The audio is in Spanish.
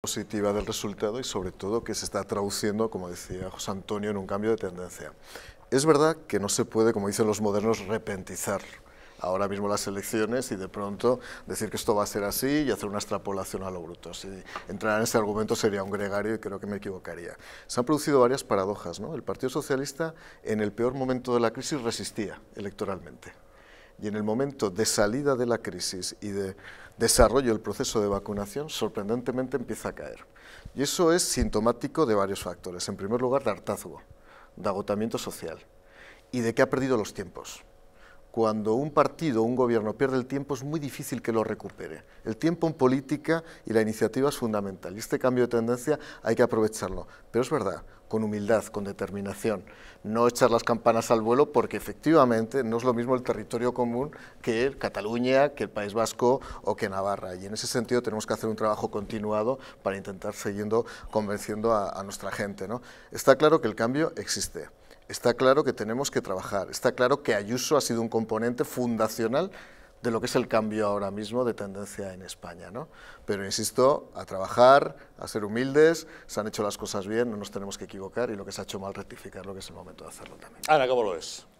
positiva del resultado y sobre todo que se está traduciendo, como decía José Antonio, en un cambio de tendencia. Es verdad que no se puede, como dicen los modernos, repentizar ahora mismo las elecciones y de pronto decir que esto va a ser así y hacer una extrapolación a lo bruto. Si entrar en ese argumento sería un gregario y creo que me equivocaría. Se han producido varias paradojas. El Partido Socialista en el peor momento de la crisis resistía electoralmente y en el momento de salida de la crisis y de desarrollo del proceso de vacunación sorprendentemente empieza a caer. Y eso es sintomático de varios factores. En primer lugar, de hartazgo, de agotamiento social y de que ha perdido los tiempos cuando un partido o un gobierno pierde el tiempo es muy difícil que lo recupere. El tiempo en política y la iniciativa es fundamental y este cambio de tendencia hay que aprovecharlo. Pero es verdad, con humildad, con determinación. No echar las campanas al vuelo porque efectivamente no es lo mismo el territorio común que Cataluña, que el País Vasco o que Navarra. Y en ese sentido tenemos que hacer un trabajo continuado para intentar seguir convenciendo a, nuestra gente. ¿no? Está claro que el cambio existe Está claro que tenemos que trabajar, está claro que Ayuso ha sido un componente fundacional de lo que es el cambio ahora mismo de tendencia en España. ¿no? Pero insisto, a trabajar, a ser humildes, se han hecho las cosas bien, no nos tenemos que equivocar y lo que se ha hecho mal rectificar lo que es el momento de hacerlo también. Ana, ¿cómo lo es?